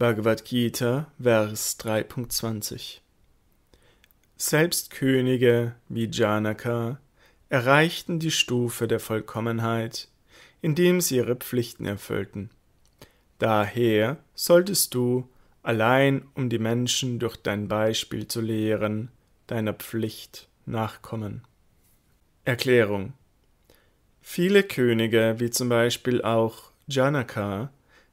Bhagavad Gita, Vers 3.20 Selbst Könige wie Janaka erreichten die Stufe der Vollkommenheit, indem sie ihre Pflichten erfüllten. Daher solltest du, allein um die Menschen durch dein Beispiel zu lehren, deiner Pflicht nachkommen. Erklärung Viele Könige, wie zum Beispiel auch Janaka,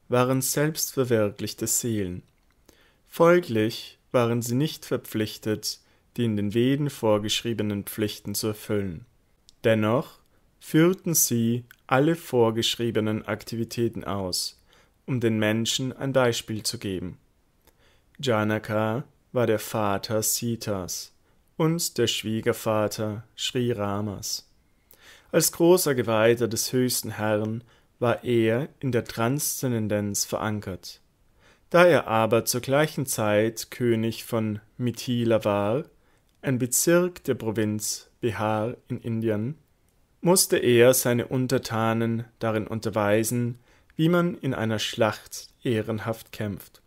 waren selbstverwirklichte Seelen. Folglich waren sie nicht verpflichtet, die in den Veden vorgeschriebenen Pflichten zu erfüllen. Dennoch führten sie alle vorgeschriebenen Aktivitäten aus, um den Menschen ein Beispiel zu geben. Janaka war der Vater Sitas und der Schwiegervater Sri Ramas. Als großer Geweihter des höchsten Herrn war er in der Transzendenz verankert. Da er aber zur gleichen Zeit König von Mithila war, ein Bezirk der Provinz Bihar in Indien, musste er seine Untertanen darin unterweisen, wie man in einer Schlacht ehrenhaft kämpft.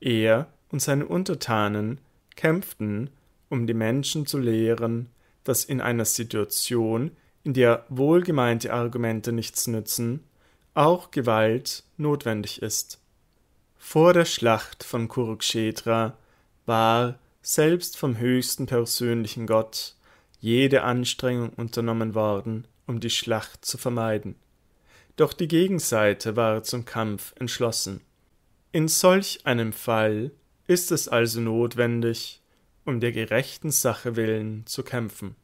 Er und seine Untertanen kämpften, um die Menschen zu lehren, dass in einer Situation, in der wohlgemeinte Argumente nichts nützen, auch Gewalt notwendig ist. Vor der Schlacht von Kurukshetra war, selbst vom höchsten persönlichen Gott, jede Anstrengung unternommen worden, um die Schlacht zu vermeiden. Doch die Gegenseite war zum Kampf entschlossen. In solch einem Fall ist es also notwendig, um der gerechten Sache willen zu kämpfen.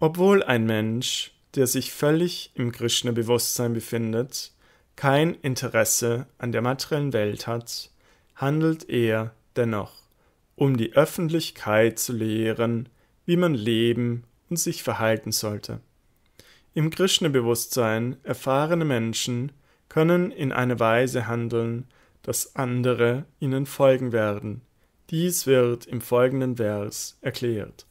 Obwohl ein Mensch der sich völlig im Krishna-Bewusstsein befindet, kein Interesse an der materiellen Welt hat, handelt er dennoch, um die Öffentlichkeit zu lehren, wie man leben und sich verhalten sollte. Im Krishna-Bewusstsein erfahrene Menschen können in einer Weise handeln, dass andere ihnen folgen werden. Dies wird im folgenden Vers erklärt.